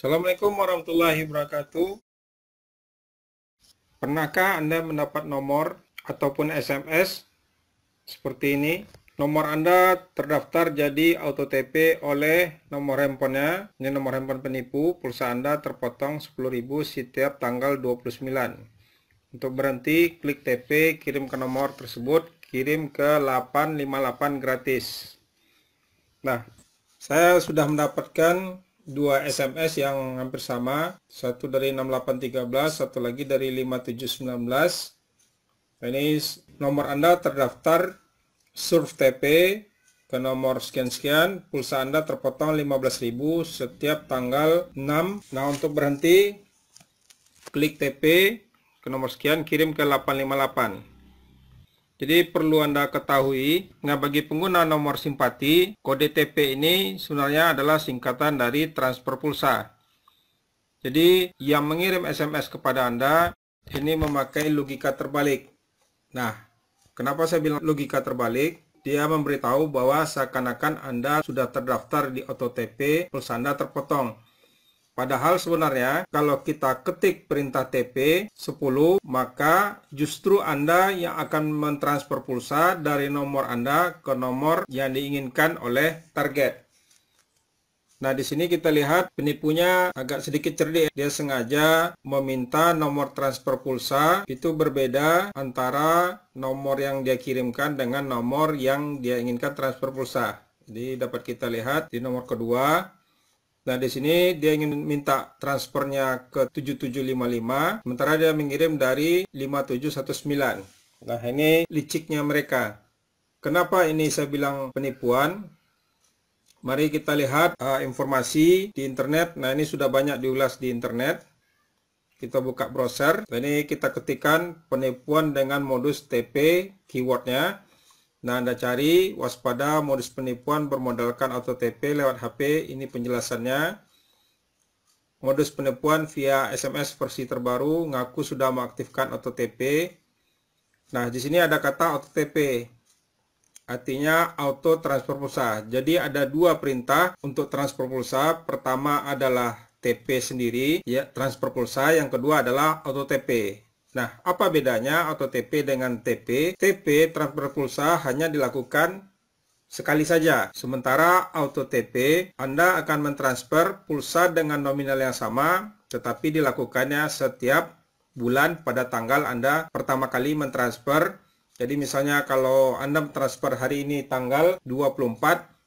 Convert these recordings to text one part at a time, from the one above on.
Assalamualaikum warahmatullahi wabarakatuh. Pernahkah Anda mendapat nomor ataupun SMS seperti ini? Nomor Anda terdaftar jadi auto TP oleh nomor handphonenya. Ini nomor handphone penipu, pulsa Anda terpotong 10.000 setiap tanggal 29. Untuk berhenti, klik TP, kirim ke nomor tersebut, kirim ke 858 gratis. Nah, saya sudah mendapatkan dua SMS yang hampir sama, satu dari 6813, satu lagi dari 5719. Nah, ini nomor Anda terdaftar surf TP ke nomor sekian-sekian, pulsa Anda terpotong 15.000 setiap tanggal 6. Nah, untuk berhenti, klik TP ke nomor sekian, kirim ke 858. Jadi perlu Anda ketahui, nah bagi pengguna nomor simpati, kode TP ini sebenarnya adalah singkatan dari transfer pulsa. Jadi yang mengirim SMS kepada Anda ini memakai logika terbalik. Nah, kenapa saya bilang logika terbalik? Dia memberitahu bahwa seakan-akan Anda sudah terdaftar di OTP, pulsa Anda terpotong. Padahal sebenarnya kalau kita ketik perintah TP 10 maka justru Anda yang akan mentransfer pulsa dari nomor Anda ke nomor yang diinginkan oleh target. Nah, di sini kita lihat penipunya agak sedikit cerdik. Dia sengaja meminta nomor transfer pulsa itu berbeda antara nomor yang dia kirimkan dengan nomor yang dia inginkan transfer pulsa. Jadi dapat kita lihat di nomor kedua Nah, di sini dia ingin minta transfernya ke 7755, sementara dia mengirim dari 5719. Nah, ini liciknya mereka. Kenapa ini saya bilang penipuan? Mari kita lihat uh, informasi di internet. Nah, ini sudah banyak diulas di internet. Kita buka browser. Nah, Ini kita ketikkan penipuan dengan modus TP keywordnya. Nah, Anda cari waspada modus penipuan bermodalkan OTP lewat HP. Ini penjelasannya. Modus penipuan via SMS versi terbaru ngaku sudah mengaktifkan OTP. Nah, di sini ada kata OTP. Artinya auto transfer pulsa. Jadi ada dua perintah untuk transfer pulsa. Pertama adalah TP sendiri, ya transfer pulsa. Yang kedua adalah auto TP. Nah, apa bedanya auto TP dengan TP? TP transfer pulsa hanya dilakukan sekali saja. Sementara auto TP Anda akan mentransfer pulsa dengan nominal yang sama tetapi dilakukannya setiap bulan pada tanggal Anda pertama kali mentransfer. Jadi misalnya kalau Anda mentransfer hari ini tanggal 24,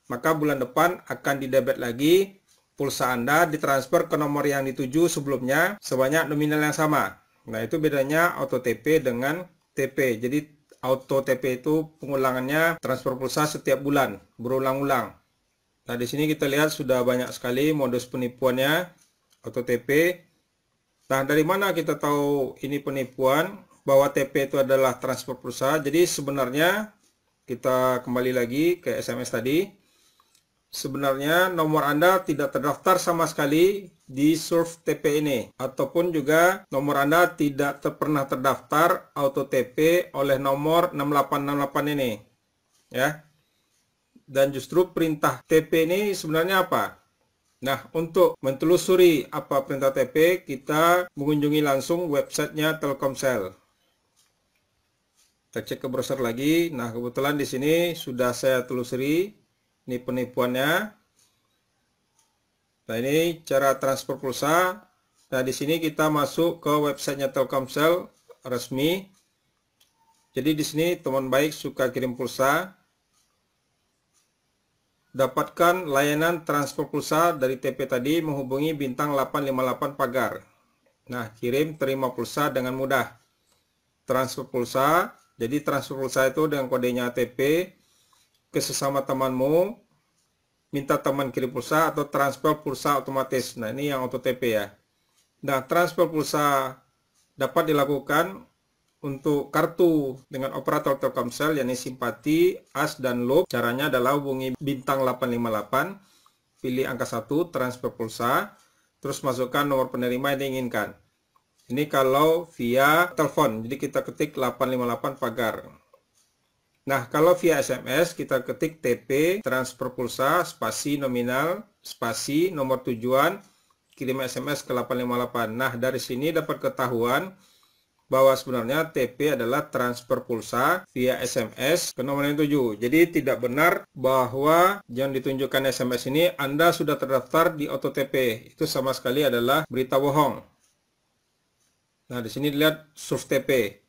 maka bulan depan akan didebet lagi pulsa Anda ditransfer ke nomor yang dituju sebelumnya sebanyak nominal yang sama. Nah, itu bedanya auto TP dengan TP. Jadi auto TP itu pengulangannya transfer pulsa setiap bulan, berulang-ulang. Nah, di sini kita lihat sudah banyak sekali modus penipuannya auto TP. Nah, dari mana kita tahu ini penipuan? Bahwa TP itu adalah transfer pulsa. Jadi sebenarnya kita kembali lagi ke SMS tadi sebenarnya nomor Anda tidak terdaftar sama sekali di Surf TP ini ataupun juga nomor Anda tidak ter pernah terdaftar auto TP oleh nomor 6868 ini ya dan justru perintah TP ini sebenarnya apa Nah, untuk mentelusuri apa perintah TP, kita mengunjungi langsung websitenya Telkomsel. Kita cek ke browser lagi. Nah, kebetulan di sini sudah saya telusuri ini penipuannya nah ini cara transfer pulsa nah di sini kita masuk ke websitenya Telkomsel resmi jadi di sini teman baik suka kirim pulsa dapatkan layanan transfer pulsa dari TP tadi menghubungi bintang 858 pagar. Nah, kirim terima pulsa dengan mudah. Transfer pulsa, jadi transfer pulsa itu dengan kodenya TP ke sesama temanmu, minta teman kirim pulsa atau transfer pulsa otomatis. Nah, ini yang OTP ya. Nah, transfer pulsa dapat dilakukan untuk kartu dengan operator Telkomsel yakni Simpati, AS dan Loop. Caranya adalah hubungi bintang 858, pilih angka 1 transfer pulsa, terus masukkan nomor penerima yang diinginkan. Ini kalau via telepon. Jadi kita ketik 858 pagar. Nah, kalau via SMS kita ketik TP transfer pulsa spasi nominal spasi nomor tujuan kirim SMS ke 858. Nah, dari sini dapat ketahuan bahwa sebenarnya TP adalah transfer pulsa via SMS ke nomor yang 7. Jadi tidak benar bahwa yang ditunjukkan SMS ini Anda sudah terdaftar di OTTP. Itu sama sekali adalah berita bohong. Nah, di sini dilihat surf TP.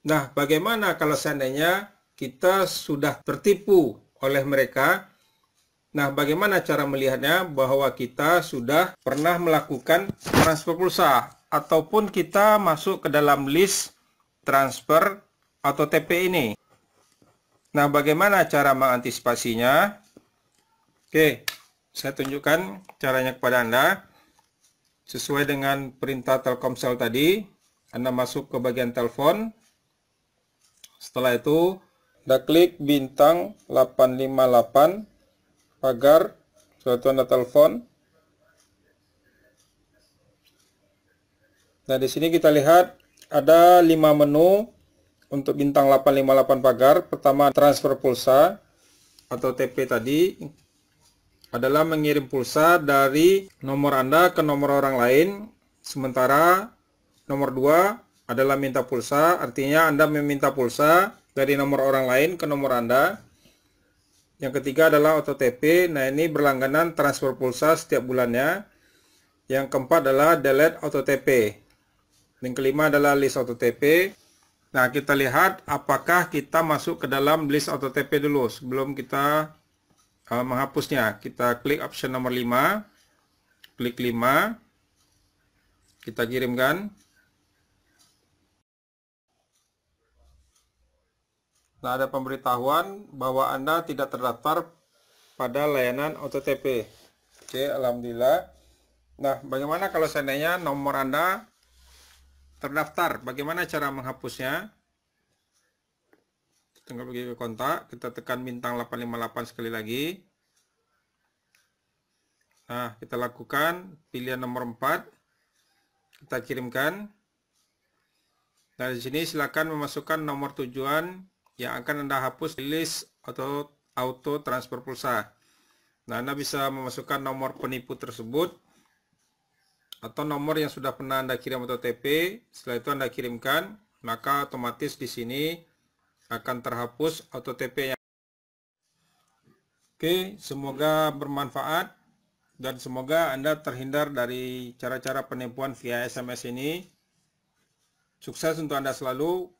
Nah, bagaimana kalau seandainya kita sudah tertipu oleh mereka? Nah, bagaimana cara melihatnya bahwa kita sudah pernah melakukan transfer pulsa ataupun kita masuk ke dalam list transfer atau TP ini? Nah, bagaimana cara mengantisipasinya? Oke, saya tunjukkan caranya kepada Anda. Sesuai dengan perintah Telkomsel tadi, Anda masuk ke bagian telepon, setelah itu, Anda klik bintang 858 pagar suatu Anda telepon. Nah, di sini kita lihat ada 5 menu untuk bintang 858 pagar. Pertama, transfer pulsa atau TP tadi adalah mengirim pulsa dari nomor Anda ke nomor orang lain. Sementara nomor 2 adalah minta pulsa, artinya Anda meminta pulsa dari nomor orang lain ke nomor Anda. Yang ketiga adalah OTP. nah ini berlangganan transfer pulsa setiap bulannya. Yang keempat adalah delete OTP. Yang kelima adalah list OTP. Nah, kita lihat apakah kita masuk ke dalam list OTP dulu sebelum kita uh, menghapusnya. Kita klik option nomor 5, klik 5, kita kirimkan. Nah, ada pemberitahuan bahwa Anda tidak terdaftar pada layanan OTTP. Oke, alhamdulillah. Nah, bagaimana kalau seandainya nomor Anda terdaftar? Bagaimana cara menghapusnya? Tunggu pergi ke kontak, kita tekan bintang 858 sekali lagi. Nah, kita lakukan pilihan nomor 4. Kita kirimkan. Nah, di sini silakan memasukkan nomor tujuan yang akan Anda hapus di list atau auto transfer pulsa. Nah, Anda bisa memasukkan nomor penipu tersebut atau nomor yang sudah pernah Anda kirim atau TP. setelah itu Anda kirimkan, maka otomatis di sini akan terhapus auto TP yang Oke, semoga bermanfaat dan semoga Anda terhindar dari cara-cara penipuan via SMS ini. Sukses untuk Anda selalu.